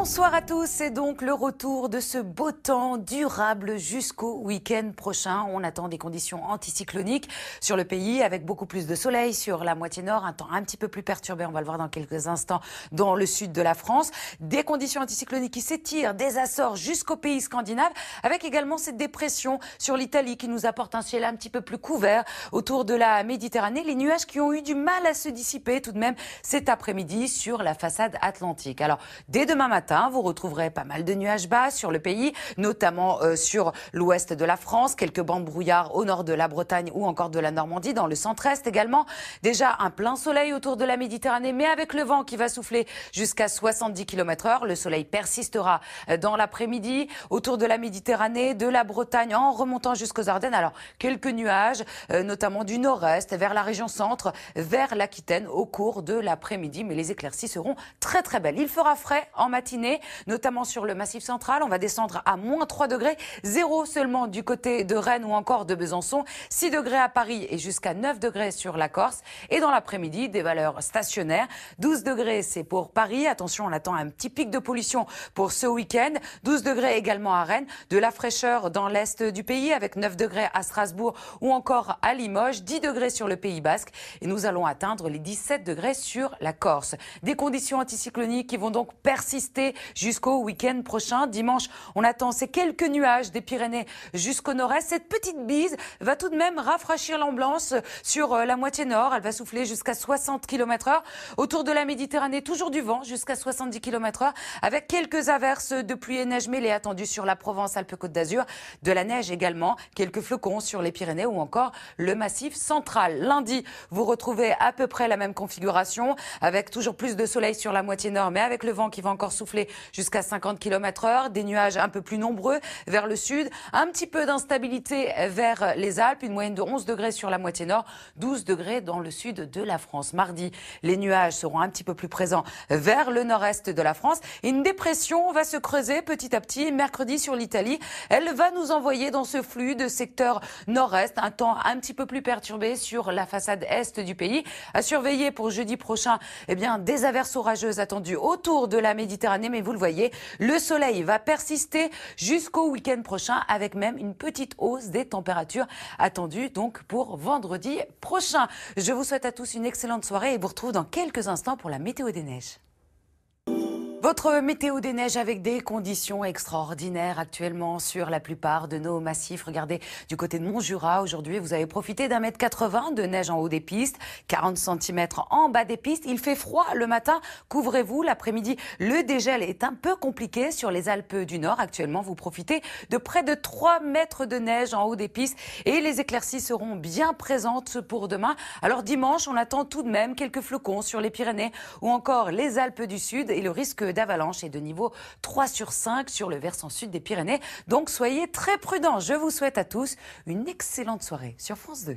Bonsoir à tous, c'est donc le retour de ce beau temps durable jusqu'au week-end prochain. On attend des conditions anticycloniques sur le pays avec beaucoup plus de soleil sur la moitié nord, un temps un petit peu plus perturbé, on va le voir dans quelques instants, dans le sud de la France. Des conditions anticycloniques qui s'étirent des Açores jusqu'au pays scandinave avec également cette dépression sur l'Italie qui nous apporte un ciel un petit peu plus couvert autour de la Méditerranée. Les nuages qui ont eu du mal à se dissiper tout de même cet après-midi sur la façade atlantique. Alors, dès demain matin, vous retrouverez pas mal de nuages bas sur le pays, notamment euh, sur l'ouest de la France, quelques bandes de brouillard au nord de la Bretagne ou encore de la Normandie, dans le centre-est également. Déjà un plein soleil autour de la Méditerranée, mais avec le vent qui va souffler jusqu'à 70 km heure, le soleil persistera euh, dans l'après-midi autour de la Méditerranée, de la Bretagne, en remontant jusqu'aux Ardennes. Alors, quelques nuages, euh, notamment du nord-est vers la région centre, vers l'Aquitaine au cours de l'après-midi, mais les éclaircies seront très très belles. Il fera frais en matinée notamment sur le massif central. On va descendre à moins 3 degrés, 0 seulement du côté de Rennes ou encore de Besançon, 6 degrés à Paris et jusqu'à 9 degrés sur la Corse. Et dans l'après-midi, des valeurs stationnaires. 12 degrés, c'est pour Paris. Attention, on attend un petit pic de pollution pour ce week-end. 12 degrés également à Rennes. De la fraîcheur dans l'est du pays avec 9 degrés à Strasbourg ou encore à Limoges. 10 degrés sur le Pays Basque. Et nous allons atteindre les 17 degrés sur la Corse. Des conditions anticycloniques qui vont donc persister jusqu'au week-end prochain. Dimanche, on attend ces quelques nuages des Pyrénées jusqu'au nord-est. Cette petite bise va tout de même rafraîchir l'ambiance sur euh, la moitié nord. Elle va souffler jusqu'à 60 km heure. Autour de la Méditerranée, toujours du vent jusqu'à 70 km h avec quelques averses de pluie et neige mêlées attendues sur la Provence-Alpes-Côte d'Azur. De la neige également, quelques flocons sur les Pyrénées ou encore le massif central. Lundi, vous retrouvez à peu près la même configuration avec toujours plus de soleil sur la moitié nord mais avec le vent qui va encore souffler jusqu'à 50 km heure, des nuages un peu plus nombreux vers le sud, un petit peu d'instabilité vers les Alpes, une moyenne de 11 degrés sur la moitié nord, 12 degrés dans le sud de la France. Mardi, les nuages seront un petit peu plus présents vers le nord-est de la France. Une dépression va se creuser petit à petit mercredi sur l'Italie. Elle va nous envoyer dans ce flux de secteur nord-est un temps un petit peu plus perturbé sur la façade est du pays. À surveiller pour jeudi prochain, eh bien, des averses orageuses attendues autour de la Méditerranée mais vous le voyez, le soleil va persister jusqu'au week-end prochain avec même une petite hausse des températures attendues donc pour vendredi prochain. Je vous souhaite à tous une excellente soirée et vous retrouve dans quelques instants pour la météo des neiges. Votre météo des neiges avec des conditions extraordinaires actuellement sur la plupart de nos massifs. Regardez du côté de Montjura aujourd'hui, vous avez profité d'un mètre 80 de neige en haut des pistes, 40 cm en bas des pistes. Il fait froid le matin, couvrez-vous. L'après-midi, le dégel est un peu compliqué sur les Alpes du Nord. Actuellement, vous profitez de près de 3 mètres de neige en haut des pistes et les éclaircies seront bien présentes pour demain. Alors dimanche, on attend tout de même quelques flocons sur les Pyrénées ou encore les Alpes du Sud et le risque d'avalanche et de niveau 3 sur 5 sur le versant sud des Pyrénées. Donc soyez très prudents. Je vous souhaite à tous une excellente soirée sur France 2.